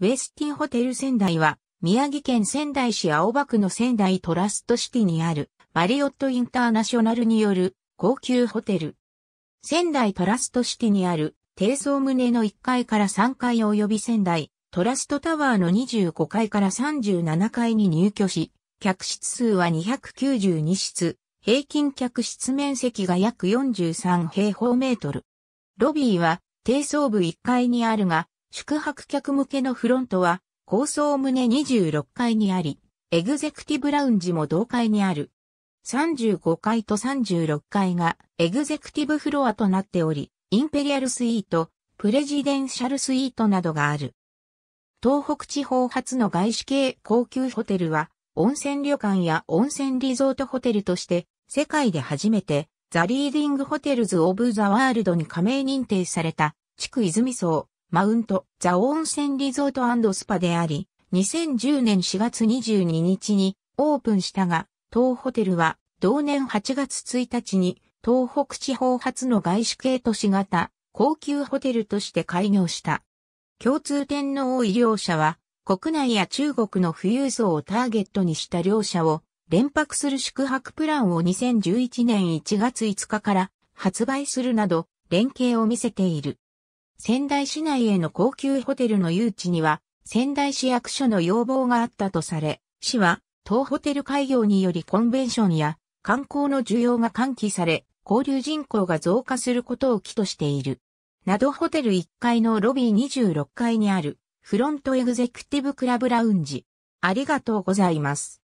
ウェスティンホテル仙台は、宮城県仙台市青葉区の仙台トラストシティにある、マリオットインターナショナルによる、高級ホテル。仙台トラストシティにある、低層棟の1階から3階及び仙台、トラストタワーの25階から37階に入居し、客室数は292室、平均客室面積が約43平方メートル。ロビーは、低層部1階にあるが、宿泊客向けのフロントは、高層棟26階にあり、エグゼクティブラウンジも同階にある。35階と36階がエグゼクティブフロアとなっており、インペリアルスイート、プレジデンシャルスイートなどがある。東北地方初の外資系高級ホテルは、温泉旅館や温泉リゾートホテルとして、世界で初めて、ザ・リーディング・ホテルズ・オブ・ザ・ワールドに加盟認定された、地区泉荘、マウント、ザ温泉リゾートスパであり、2010年4月22日にオープンしたが、当ホテルは同年8月1日に東北地方初の外資系都市型高級ホテルとして開業した。共通点の多い両社は、国内や中国の富裕層をターゲットにした両社を連泊する宿泊プランを2011年1月5日から発売するなど連携を見せている。仙台市内への高級ホテルの誘致には、仙台市役所の要望があったとされ、市は、当ホテル開業によりコンベンションや観光の需要が喚起され、交流人口が増加することを期としている。などホテル1階のロビー26階にある、フロントエグゼクティブクラブラウンジ。ありがとうございます。